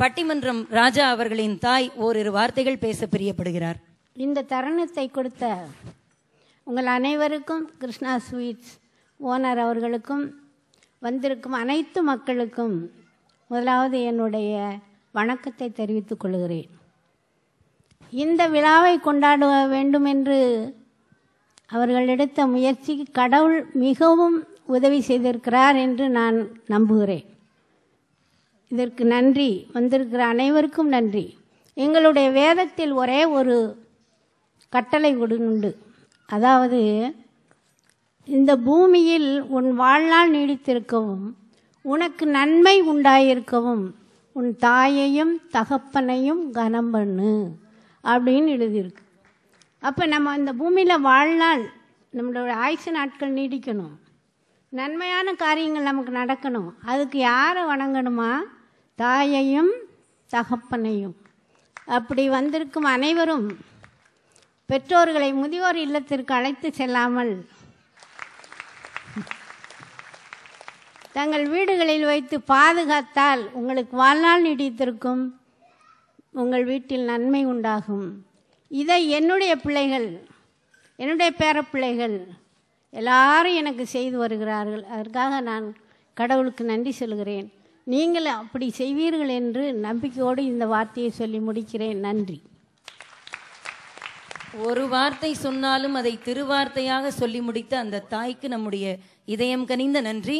பட்டிமன்றம் ராஜா அவர்களின் தாய் ஓரிரு வார்த்தைகள் பேச பிரியப்படுகிறார் இந்த தருணத்தை கொடுத்த உங்கள் அனைவருக்கும் கிருஷ்ணா ஸ்வீட்ஸ் ஓனர் அவர்களுக்கும் வந்திருக்கும் அனைத்து மக்களுக்கும் முதலாவது என்னுடைய வணக்கத்தை தெரிவித்துக் கொள்கிறேன் இந்த விழாவை கொண்டாட வேண்டும் என்று அவர்கள் எடுத்த முயற்சிக்கு கடவுள் மிகவும் உதவி செய்திருக்கிறார் என்று நான் நம்புகிறேன் இதற்கு நன்றி வந்திருக்கிற அனைவருக்கும் நன்றி எங்களுடைய வேதத்தில் ஒரே ஒரு கட்டளை உண்டு அதாவது இந்த பூமியில் உன் வாழ்நாள் நீடித்திருக்கவும் உனக்கு நன்மை உண்டாயிருக்கவும் உன் தாயையும் தகப்பனையும் கனம் பண்ணு அப்படின்னு எழுதியிருக்கு அப்போ நம்ம இந்த பூமியில் வாழ்நாள் நம்மளோட ஆயுசு நாட்கள் நீடிக்கணும் நன்மையான காரியங்கள் நமக்கு நடக்கணும் அதுக்கு யாரை வணங்கணுமா தாயையும் தகப்பனையும் அப்படி வந்திருக்கும் அனைவரும் பெற்றோர்களை முதியோர் இல்லத்திற்கு அழைத்து செல்லாமல் தங்கள் வீடுகளில் வைத்து பாதுகாத்தால் உங்களுக்கு வாழ்நாள் நீடித்திருக்கும் உங்கள் வீட்டில் நன்மை உண்டாகும் இதை என்னுடைய பிள்ளைகள் என்னுடைய பேரப்பிள்ளைகள் எல்லாரும் எனக்கு செய்து வருகிறார்கள் அதற்காக நான் கடவுளுக்கு நன்றி சொல்கிறேன் நீங்கள் அப்படி செய்வீர்கள் என்று நம்பிக்கையோடு இந்த வார்த்தையை சொல்லி முடிக்கிறேன் நன்றி ஒரு வார்த்தை சொன்னாலும் அதை திருவார்த்தையாக சொல்லி முடித்த அந்த தாய்க்கு நம்முடைய இதயம் கனிந்த நன்றி